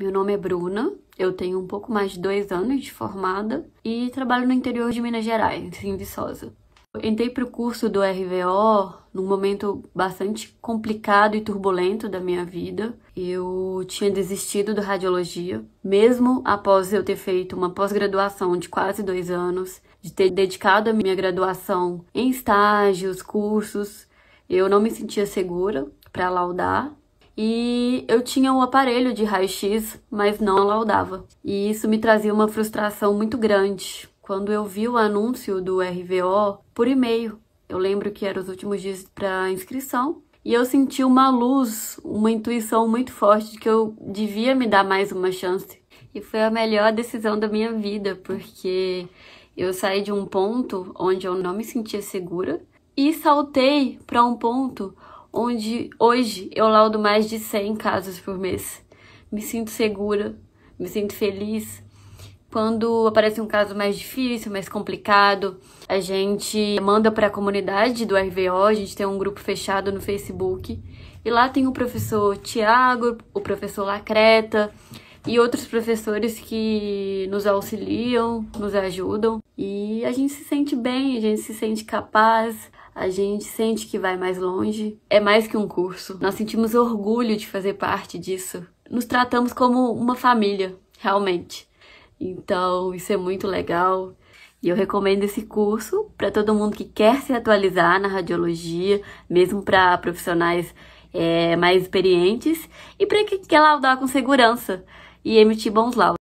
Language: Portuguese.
Meu nome é Bruna, eu tenho um pouco mais de dois anos de formada e trabalho no interior de Minas Gerais, em Viçosa. Entrei para o curso do RVO num momento bastante complicado e turbulento da minha vida. Eu tinha desistido da radiologia, mesmo após eu ter feito uma pós-graduação de quase dois anos, de ter dedicado a minha graduação em estágios, cursos, eu não me sentia segura para laudar e eu tinha o aparelho de raio-x, mas não laudava. E isso me trazia uma frustração muito grande. Quando eu vi o anúncio do RVO por e-mail, eu lembro que eram os últimos dias para inscrição, e eu senti uma luz, uma intuição muito forte de que eu devia me dar mais uma chance. E foi a melhor decisão da minha vida, porque eu saí de um ponto onde eu não me sentia segura e saltei para um ponto onde hoje eu laudo mais de 100 casos por mês. Me sinto segura, me sinto feliz. Quando aparece um caso mais difícil, mais complicado, a gente manda para a comunidade do RVO, a gente tem um grupo fechado no Facebook. E lá tem o professor Tiago, o professor Lacreta e outros professores que nos auxiliam, nos ajudam. E a gente se sente bem, a gente se sente capaz, a gente sente que vai mais longe. É mais que um curso. Nós sentimos orgulho de fazer parte disso. Nos tratamos como uma família, realmente. Então, isso é muito legal. E eu recomendo esse curso para todo mundo que quer se atualizar na radiologia, mesmo para profissionais é, mais experientes e para quem quer laudar com segurança e emitir bons laudos.